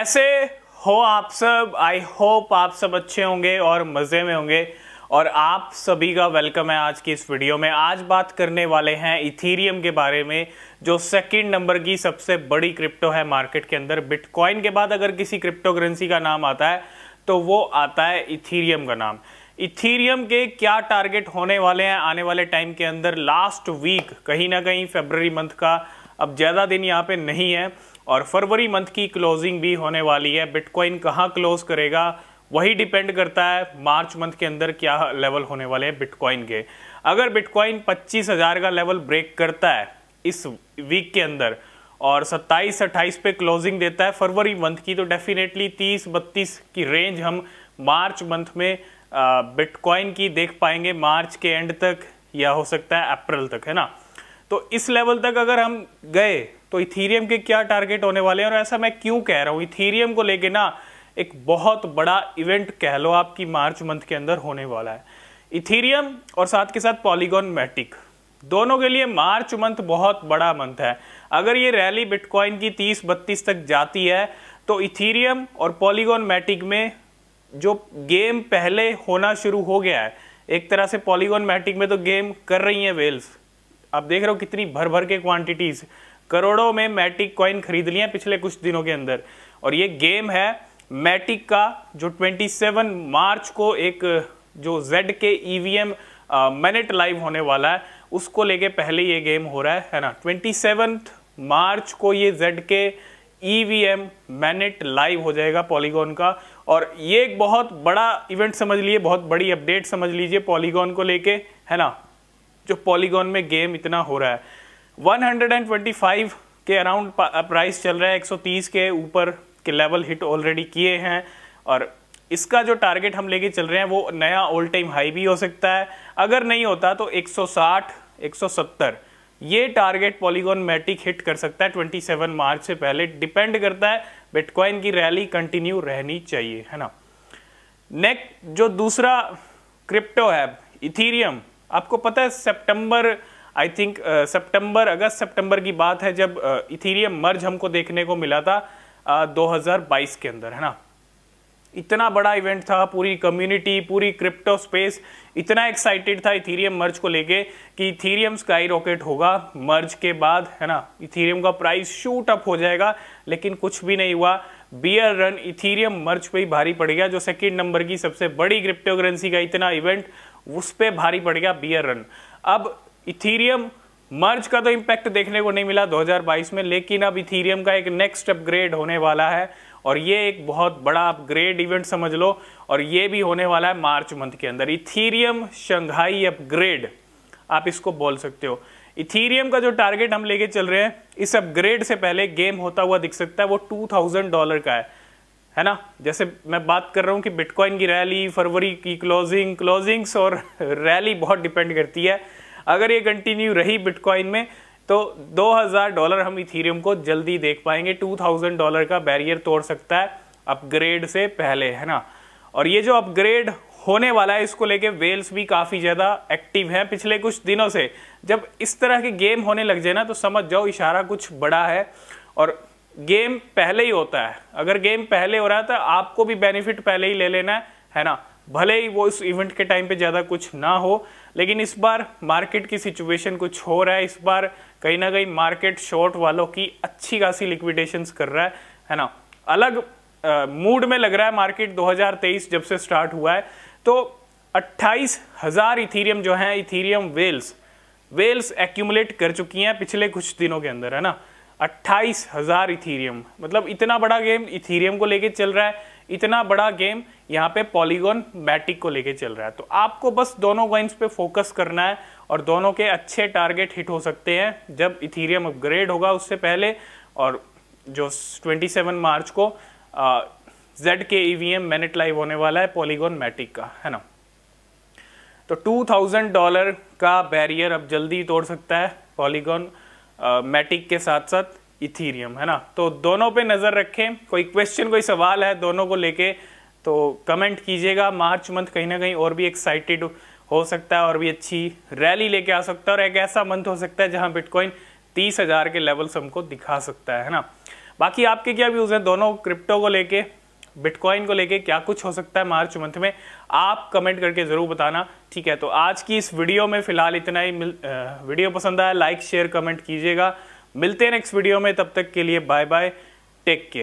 ऐसे हो आप सब आई होप आप सब अच्छे होंगे और मज़े में होंगे और आप सभी का वेलकम है आज की इस वीडियो में आज बात करने वाले हैं इथीरियम के बारे में जो सेकंड नंबर की सबसे बड़ी क्रिप्टो है मार्केट के अंदर बिटकॉइन के बाद अगर किसी क्रिप्टो करेंसी का नाम आता है तो वो आता है इथीरियम का नाम इथीरियम के क्या टारगेट होने वाले हैं आने वाले टाइम के अंदर लास्ट वीक कहीं ना कहीं फेबररी मंथ का अब ज़्यादा दिन यहाँ पे नहीं है और फरवरी मंथ की क्लोजिंग भी होने वाली है बिटकॉइन कहाँ क्लोज करेगा वही डिपेंड करता है मार्च मंथ के अंदर क्या लेवल होने वाले हैं बिटकॉइन के अगर बिटकॉइन पच्चीस हज़ार का लेवल ब्रेक करता है इस वीक के अंदर और 27 28 पे क्लोजिंग देता है फरवरी मंथ की तो डेफिनेटली 30 32 की रेंज हम मार्च मंथ में बिटकॉइन की देख पाएंगे मार्च के एंड तक या हो सकता है अप्रैल तक है ना तो इस लेवल तक अगर हम गए तो इथीरियम के क्या टारगेट होने वाले हैं और ऐसा मैं क्यों कह रहा हूँ इथीरियम को लेके ना एक बहुत बड़ा इवेंट कह लो आपकी मार्च मंथ के अंदर होने वाला है इथीरियम और साथ के साथ पॉलीगॉन मैटिक दोनों के लिए मार्च मंथ बहुत बड़ा मंथ है अगर ये रैली बिटकॉइन की तीस बत्तीस तक जाती है तो इथीरियम और पॉलीगॉन मैटिक में जो गेम पहले होना शुरू हो गया है एक तरह से पॉलीगॉन मैटिक में तो गेम कर रही है वेल्स आप देख रहे हो कितनी भर भर के क्वांटिटीज़ करोड़ों में मैटिक कॉइन खरीद लिए हैं पिछले कुछ दिनों के अंदर और ये गेम है मैटिक का जो 27 मार्च को एक जो जेड के ईवीएम मिनट लाइव होने वाला है उसको लेके पहले ये गेम हो रहा है है ना ट्वेंटी मार्च को ये जेड के ईवीएम मैनेट लाइव हो जाएगा पॉलीगॉन का और ये एक बहुत बड़ा इवेंट समझ लीजिए बहुत बड़ी अपडेट समझ लीजिए पॉलीगॉन को लेके है ना जो पॉलीगॉन में गेम इतना हो रहा है 125 के अराउंड प्राइस चल रहा है 130 के ऊपर के लेवल हिट ऑलरेडी किए हैं और इसका जो टारगेट हम लेके चल रहे हैं वो नया ऑल टाइम हाई भी हो सकता है अगर नहीं होता तो 160 170 ये टारगेट पॉलीगॉन मैटिक हिट कर सकता है 27 मार्च से पहले डिपेंड करता है बिटकॉइन की रैली कंटिन्यू रहनी चाहिए है ना नेक्स्ट जो दूसरा क्रिप्टो है इथीरियम आपको पता है सेप्टेम्बर आई थिंक सितंबर अगस्त सितंबर की बात है जब इथीरियम uh, मर्ज हमको देखने को मिला था uh, 2022 के अंदर है ना इतना बड़ा इवेंट था पूरी कम्युनिटी पूरी क्रिप्टो स्पेस इतना एक्साइटेड था इथीरियम मर्ज को लेके कि इथीरियम स्काई रॉकेट होगा मर्ज के बाद है ना इथीरियम का प्राइस शूट अप हो जाएगा लेकिन कुछ भी नहीं हुआ बियर रन इथीरियम मर्ज पे ही भारी पड़ गया जो सेकंड नंबर की सबसे बड़ी क्रिप्टोकरेंसी का इतना इवेंट उस पर भारी पड़ गया बियर रन अब इथीरियम मर्ज का तो इम्पैक्ट देखने को नहीं मिला 2022 में लेकिन अब इथीरियम का एक नेक्स्ट अपग्रेड होने वाला है और ये एक बहुत बड़ा अपग्रेड इवेंट समझ लो और ये भी होने वाला है मार्च मंथ के अंदर इथीरियम शंघाई अपग्रेड आप इसको बोल सकते हो इथीरियम का जो टारगेट हम लेके चल रहे हैं इस अपग्रेड से पहले गेम होता हुआ दिख सकता है वो टू डॉलर का है है ना जैसे मैं बात कर रहा हूँ कि बिटकॉइन की रैली फरवरी की क्लोजिंग क्लोजिंग्स और रैली बहुत डिपेंड करती है अगर ये कंटिन्यू रही बिटकॉइन में तो 2000 डॉलर हम इथीरियम को जल्दी देख पाएंगे 2000 डॉलर का बैरियर तोड़ सकता है अपग्रेड से पहले है ना और ये जो अपग्रेड होने वाला है इसको लेके वेल्स भी काफ़ी ज़्यादा एक्टिव हैं पिछले कुछ दिनों से जब इस तरह के गेम होने लग जाए ना तो समझ जाओ इशारा कुछ बड़ा है और गेम पहले ही होता है अगर गेम पहले हो रहा है तो आपको भी बेनिफिट पहले ही ले लेना है है ना भले ही वो इस इवेंट के टाइम पे ज़्यादा कुछ ना हो लेकिन इस बार मार्केट की सिचुएशन कुछ हो रहा है इस बार कहीं ना कहीं मार्केट शॉर्ट वालों की अच्छी खासी लिक्विडेशन कर रहा है है ना अलग मूड में लग रहा है मार्केट 2023 जब से स्टार्ट हुआ है तो अट्ठाईस हज़ार इथीरियम जो है इथीरियम वेल्स वेल्स एक्यूमुलेट कर चुकी हैं पिछले कुछ दिनों के अंदर है ना अट्ठाईस हजार इथीरियम मतलब इतना बड़ा गेम इथीरियम को लेके चल रहा है इतना बड़ा गेम यहाँ पे पॉलीगॉन मैटिक को लेके चल रहा है तो आपको बस दोनों कॉइन्स पे फोकस करना है और दोनों के अच्छे टारगेट हिट हो सकते हैं जब इथीरियम अपग्रेड होगा उससे पहले और जो 27 मार्च को जेड के ई वी एम लाइव होने वाला है पॉलीगॉन मैटिक का है ना तो टू थाउजेंड डॉलर का बैरियर अब जल्दी तोड़ सकता है पॉलीगॉन मैटिक के साथ साथ इथीरियम है ना तो दोनों पे नज़र रखें कोई क्वेश्चन कोई सवाल है दोनों को लेके तो कमेंट कीजिएगा मार्च मंथ कहीं ना कहीं और भी एक्साइटेड हो सकता है और भी अच्छी रैली लेके आ सकता है और एक ऐसा मंथ हो सकता है जहां बिटकॉइन तीस हज़ार के लेवल्स हमको दिखा सकता है है ना बाकी आपके क्या व्यूज़ हैं दोनों क्रिप्टो को लेके बिटकॉइन को लेके क्या कुछ हो सकता है मार्च मंथ में आप कमेंट करके ज़रूर बताना ठीक है तो आज की इस वीडियो में फिलहाल इतना ही मिल आ, वीडियो पसंद आया लाइक शेयर कमेंट कीजिएगा मिलते हैं नेक्स्ट वीडियो में तब तक के लिए बाय बाय टेक केयर